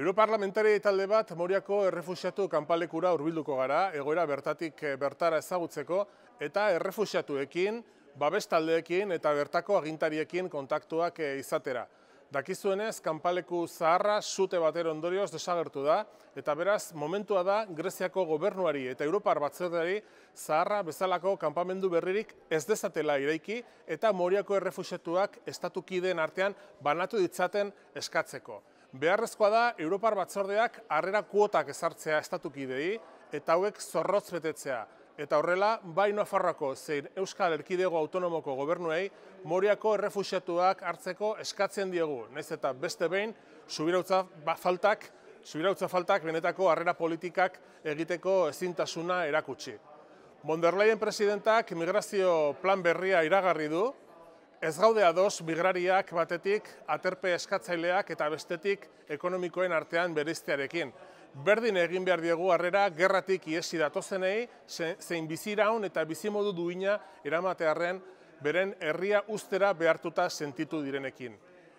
Europarlamentari talde bat Moriako errefusiatu kanpalekura urbilduko gara, egoera bertatik eh, bertara ezagutzeko, eta errefusiatuekin, babestaldeekin eta bertako agintariekin kontaktuak eh, izatera. Dakizuenez, kanpaleku zaharra sute batera ondorioz desagertu da, eta beraz, momentua da, Greziako gobernuari eta Europar batzordari zaharra bezalako kanpamendu berririk ez dezatela ireiki, eta Moriako errefusiatuak estatukideen artean banatu ditzaten eskatzeko. Beharrezkoa da, Europar Batzordeak harrera kuotak ezartzea estatukidei eta hauek zorrotz betetzea. Eta horrela, bai Nafarroako zein Euskal Erkidego Autonomoko Gobernuei, Moriako errefusiatuak hartzeko eskatzen diegu, naiz eta beste behin, subirautza ba, faltak, subirautza faltak benetako harrera politikak egiteko ezintasuna erakutsi. Bonderleien presidentak migrazio plan berria iragarri du, Ez gaude ados migrariak batetik aterpe eskatzaileak eta bestetik ekonomikoen artean bereiztearekin. Berdin egin behar diegu harrera gerratik iesi datozenei, zein biziraun eta bizimodu duina eramatearen beren herria ustera behartuta sentitu direnekin.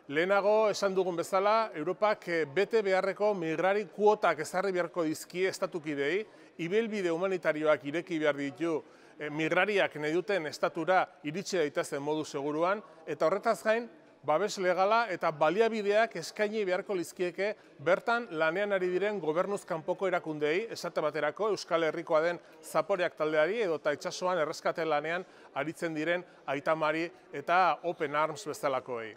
Lehenago, esan dugun bezala, Europak eh, bete beharreko migrari kuotak ezarri beharko dizki estatukidei, ibelbide humanitarioak ireki behar ditu Eh, migrariak nahi duten estatura iritsi daitezen modu seguruan, eta horretaz gain, babes legala eta baliabideak eskaini beharko lizkieke bertan lanean ari diren gobernuz kanpoko erakundei, esate baterako Euskal Herrikoa den zaporeak taldeari edo eta itxasoan erreskate lanean aritzen diren aitamari eta open arms bezalakoei.